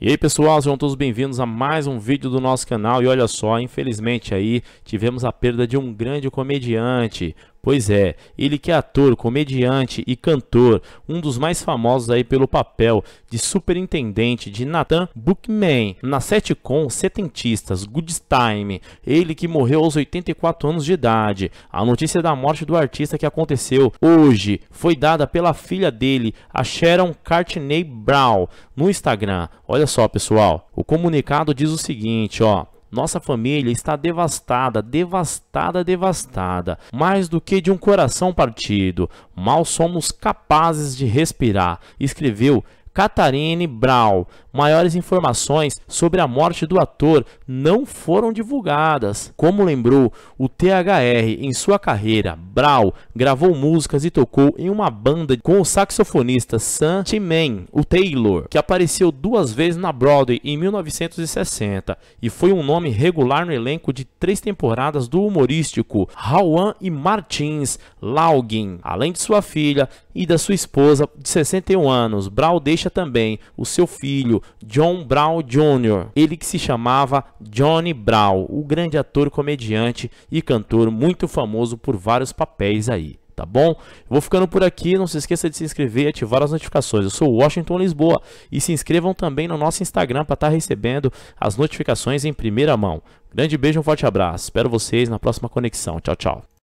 E aí pessoal, sejam todos bem-vindos a mais um vídeo do nosso canal e olha só, infelizmente aí tivemos a perda de um grande comediante, Pois é, ele que é ator, comediante e cantor, um dos mais famosos aí pelo papel de superintendente de Nathan Bookman na setcom Setentistas, Good Time, ele que morreu aos 84 anos de idade. A notícia da morte do artista que aconteceu hoje foi dada pela filha dele, a Sharon Cartney Brown, no Instagram. Olha só, pessoal, o comunicado diz o seguinte, ó... Nossa família está devastada, devastada, devastada, mais do que de um coração partido. Mal somos capazes de respirar, escreveu Catarine Brown. Maiores informações sobre a morte do ator não foram divulgadas. Como lembrou o THR em sua carreira, Brown gravou músicas e tocou em uma banda com o saxofonista Sam Timen, o Taylor, que apareceu duas vezes na Broadway em 1960 e foi um nome regular no elenco de três temporadas do humorístico Rawan e Martins Laugin. Além de sua filha e da sua esposa de 61 anos, Brown deixa deixa também o seu filho John Brown Jr., ele que se chamava Johnny Brown, o grande ator, comediante e cantor muito famoso por vários papéis aí tá bom? Vou ficando por aqui, não se esqueça de se inscrever e ativar as notificações. Eu sou Washington Lisboa e se inscrevam também no nosso Instagram para estar tá recebendo as notificações em primeira mão. Grande beijo, um forte abraço. Espero vocês na próxima conexão. Tchau, tchau.